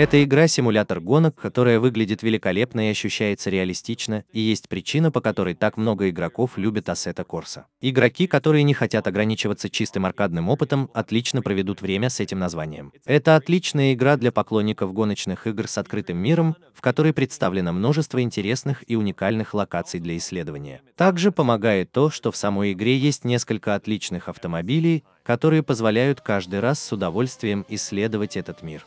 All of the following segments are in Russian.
Это игра-симулятор гонок, которая выглядит великолепно и ощущается реалистично, и есть причина, по которой так много игроков любят Ассета Корса. Игроки, которые не хотят ограничиваться чистым аркадным опытом, отлично проведут время с этим названием. Это отличная игра для поклонников гоночных игр с открытым миром, в которой представлено множество интересных и уникальных локаций для исследования. Также помогает то, что в самой игре есть несколько отличных автомобилей, которые позволяют каждый раз с удовольствием исследовать этот мир.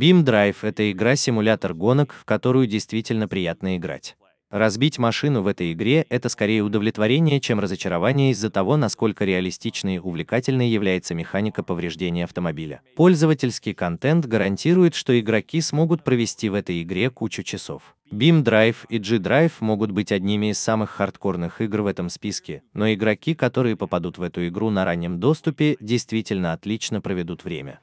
Beam Drive – это игра-симулятор гонок, в которую действительно приятно играть. Разбить машину в этой игре – это скорее удовлетворение, чем разочарование из-за того, насколько реалистичной и увлекательной является механика повреждения автомобиля. Пользовательский контент гарантирует, что игроки смогут провести в этой игре кучу часов. Beam Drive и G-Drive могут быть одними из самых хардкорных игр в этом списке, но игроки, которые попадут в эту игру на раннем доступе, действительно отлично проведут время.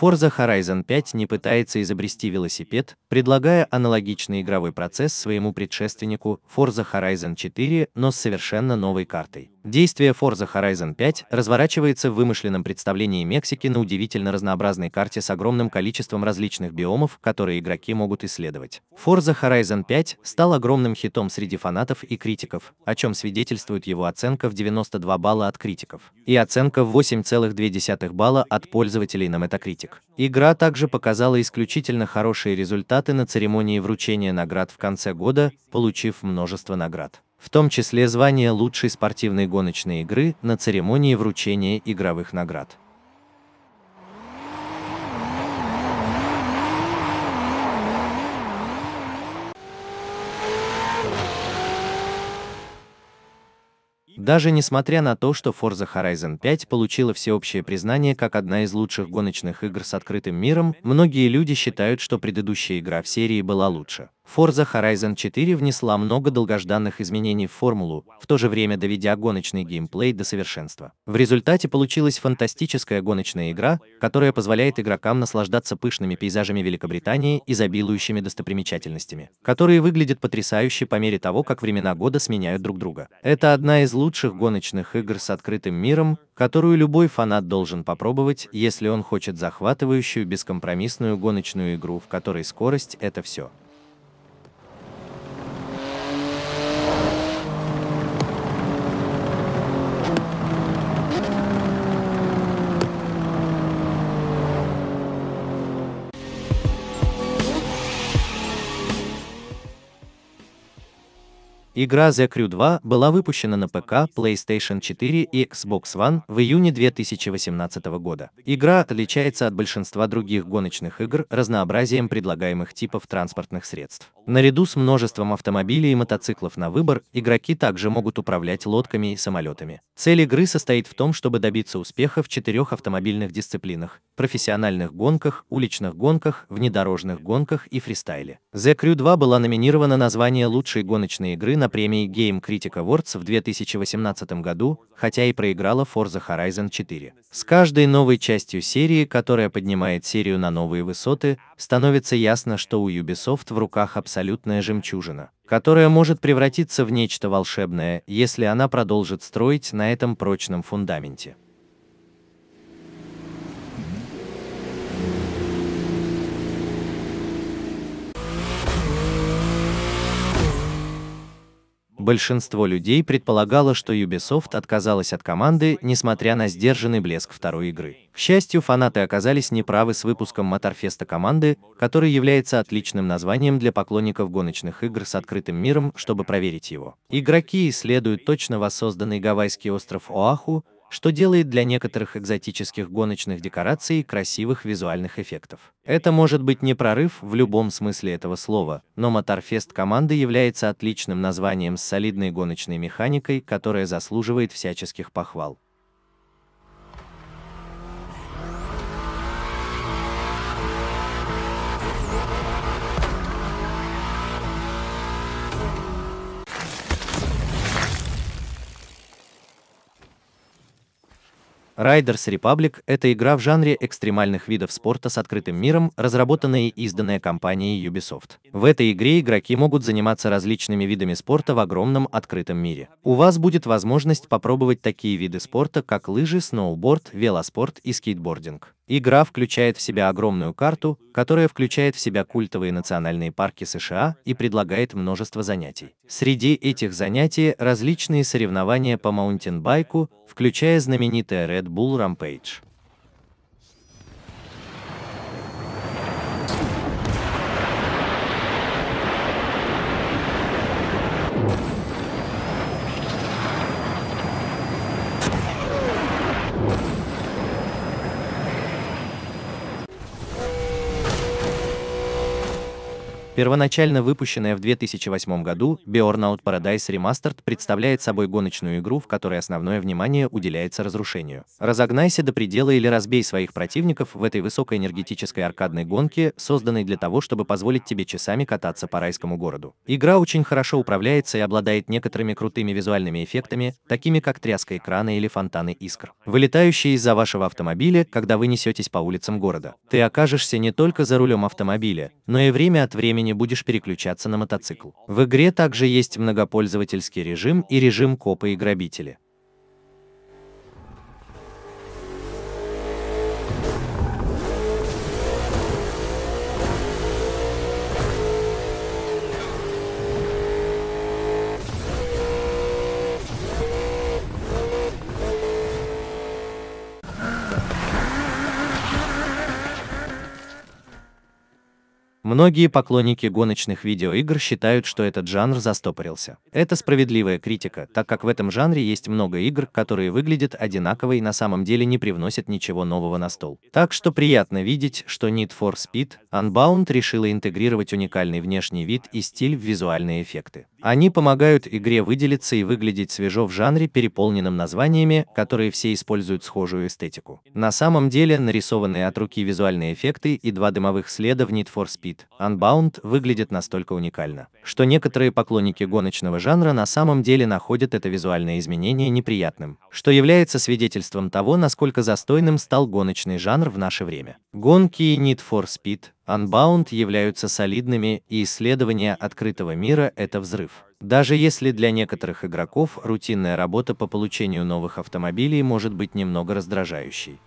Forza Horizon 5 не пытается изобрести велосипед, предлагая аналогичный игровой процесс своему предшественнику Forza Horizon 4, но с совершенно новой картой. Действие Forza Horizon 5 разворачивается в вымышленном представлении Мексики на удивительно разнообразной карте с огромным количеством различных биомов, которые игроки могут исследовать. Forza Horizon 5 стал огромным хитом среди фанатов и критиков, о чем свидетельствует его оценка в 92 балла от критиков и оценка в 8,2 балла от пользователей на Metacritic. Игра также показала исключительно хорошие результаты на церемонии вручения наград в конце года, получив множество наград в том числе звание лучшей спортивной гоночной игры на церемонии вручения игровых наград. Даже несмотря на то, что Forza Horizon 5 получила всеобщее признание как одна из лучших гоночных игр с открытым миром, многие люди считают, что предыдущая игра в серии была лучше. Forza Horizon 4 внесла много долгожданных изменений в формулу, в то же время доведя гоночный геймплей до совершенства. В результате получилась фантастическая гоночная игра, которая позволяет игрокам наслаждаться пышными пейзажами Великобритании и забилующими достопримечательностями, которые выглядят потрясающе по мере того, как времена года сменяют друг друга. Это одна из лучших гоночных игр с открытым миром, которую любой фанат должен попробовать, если он хочет захватывающую бескомпромиссную гоночную игру, в которой скорость — это все. Игра The Crew 2 была выпущена на ПК, PlayStation 4 и Xbox One в июне 2018 года. Игра отличается от большинства других гоночных игр разнообразием предлагаемых типов транспортных средств. Наряду с множеством автомобилей и мотоциклов на выбор, игроки также могут управлять лодками и самолетами. Цель игры состоит в том, чтобы добиться успеха в четырех автомобильных дисциплинах – профессиональных гонках, уличных гонках, внедорожных гонках и фристайле. The Crew 2 была номинирована на звание лучшей гоночной игры на премии Game Critic Awards в 2018 году, хотя и проиграла Forza Horizon 4. С каждой новой частью серии, которая поднимает серию на новые высоты, становится ясно, что у Ubisoft в руках абсолютная жемчужина, которая может превратиться в нечто волшебное, если она продолжит строить на этом прочном фундаменте. Большинство людей предполагало, что Ubisoft отказалась от команды, несмотря на сдержанный блеск второй игры. К счастью, фанаты оказались неправы с выпуском Моторфеста команды, который является отличным названием для поклонников гоночных игр с открытым миром, чтобы проверить его. Игроки исследуют точно воссозданный гавайский остров Оаху, что делает для некоторых экзотических гоночных декораций красивых визуальных эффектов. Это может быть не прорыв в любом смысле этого слова, но Моторфест команды является отличным названием с солидной гоночной механикой, которая заслуживает всяческих похвал. Riders Republic – это игра в жанре экстремальных видов спорта с открытым миром, разработанная и изданная компанией Ubisoft. В этой игре игроки могут заниматься различными видами спорта в огромном открытом мире. У вас будет возможность попробовать такие виды спорта, как лыжи, сноуборд, велоспорт и скейтбординг. Игра включает в себя огромную карту, которая включает в себя культовые национальные парки США и предлагает множество занятий. Среди этих занятий различные соревнования по маунтинбайку, включая знаменитое Red Bull Rampage. Первоначально выпущенная в 2008 году Burnout Paradise Remastered представляет собой гоночную игру, в которой основное внимание уделяется разрушению. Разогнайся до предела или разбей своих противников в этой высокоэнергетической аркадной гонке, созданной для того, чтобы позволить тебе часами кататься по райскому городу. Игра очень хорошо управляется и обладает некоторыми крутыми визуальными эффектами, такими как тряска экрана или фонтаны искр, вылетающие из-за вашего автомобиля, когда вы несетесь по улицам города. Ты окажешься не только за рулем автомобиля, но и время от времени не будешь переключаться на мотоцикл. В игре также есть многопользовательский режим и режим копы и грабители. Многие поклонники гоночных видеоигр считают, что этот жанр застопорился. Это справедливая критика, так как в этом жанре есть много игр, которые выглядят одинаково и на самом деле не привносят ничего нового на стол. Так что приятно видеть, что Need for Speed Unbound решила интегрировать уникальный внешний вид и стиль в визуальные эффекты. Они помогают игре выделиться и выглядеть свежо в жанре, переполненном названиями, которые все используют схожую эстетику. На самом деле, нарисованные от руки визуальные эффекты и два дымовых следа в Need for Speed Unbound выглядят настолько уникально, что некоторые поклонники гоночного жанра на самом деле находят это визуальное изменение неприятным, что является свидетельством того, насколько застойным стал гоночный жанр в наше время. Гонки и Need for Speed, Unbound являются солидными, и исследование открытого мира – это взрыв. Даже если для некоторых игроков рутинная работа по получению новых автомобилей может быть немного раздражающей.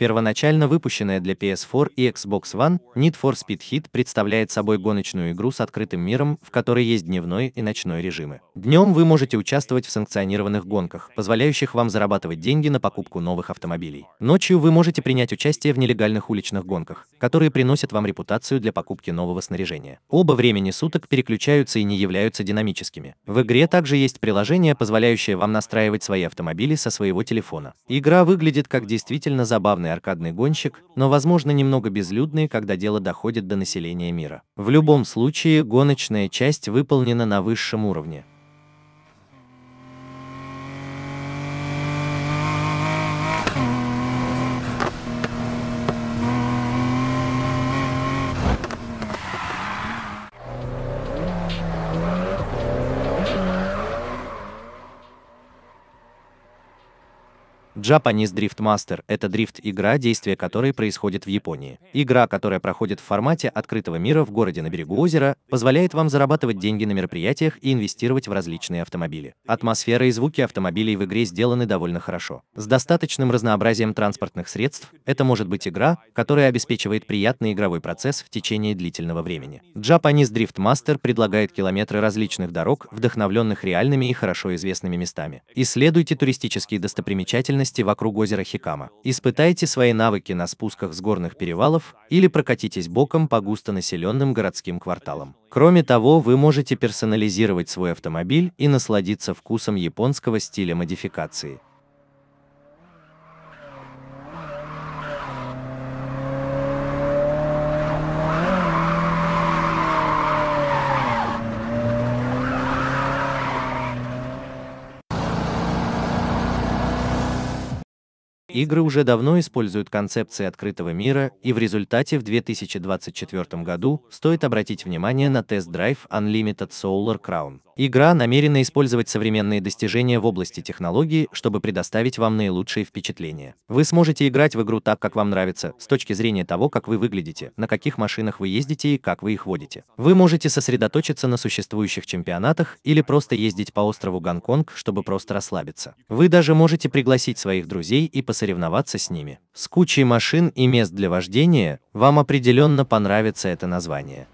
Первоначально выпущенная для PS4 и Xbox One, Need for Speed Heat представляет собой гоночную игру с открытым миром, в которой есть дневной и ночной режимы. Днем вы можете участвовать в санкционированных гонках, позволяющих вам зарабатывать деньги на покупку новых автомобилей. Ночью вы можете принять участие в нелегальных уличных гонках, которые приносят вам репутацию для покупки нового снаряжения. Оба времени суток переключаются и не являются динамическими. В игре также есть приложение, позволяющее вам настраивать свои автомобили со своего телефона. Игра выглядит как действительно забавная популярный аркадный гонщик, но, возможно, немного безлюдные, когда дело доходит до населения мира. В любом случае, гоночная часть выполнена на высшем уровне. Japanese Drift Master – это дрифт-игра, действие которой происходит в Японии. Игра, которая проходит в формате открытого мира в городе на берегу озера, позволяет вам зарабатывать деньги на мероприятиях и инвестировать в различные автомобили. Атмосфера и звуки автомобилей в игре сделаны довольно хорошо. С достаточным разнообразием транспортных средств, это может быть игра, которая обеспечивает приятный игровой процесс в течение длительного времени. Japanese Drift Master предлагает километры различных дорог, вдохновленных реальными и хорошо известными местами. Исследуйте туристические достопримечательности местности вокруг озера Хикама. Испытайте свои навыки на спусках с горных перевалов или прокатитесь боком по густонаселенным городским кварталам. Кроме того, вы можете персонализировать свой автомобиль и насладиться вкусом японского стиля модификации. Игры уже давно используют концепции открытого мира, и в результате в 2024 году стоит обратить внимание на тест-драйв Unlimited Solar Crown. Игра намерена использовать современные достижения в области технологий, чтобы предоставить вам наилучшие впечатления. Вы сможете играть в игру так, как вам нравится, с точки зрения того, как вы выглядите, на каких машинах вы ездите и как вы их водите. Вы можете сосредоточиться на существующих чемпионатах или просто ездить по острову Гонконг, чтобы просто расслабиться. Вы даже можете пригласить своих друзей и посмотреть соревноваться с ними. С кучей машин и мест для вождения вам определенно понравится это название.